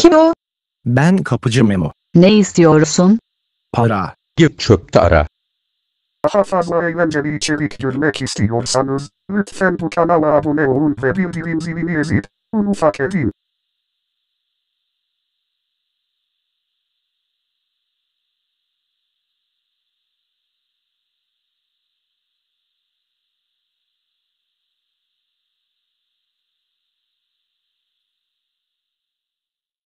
Kim o? Ben kapıcı Memo. Ne istiyorsun? Para. Git çöpte ara. Daha fazla eğlenceli içerik görmek istiyorsanız, lütfen bu kanala abone olun ve bildirim zilini ezip, unufak edin.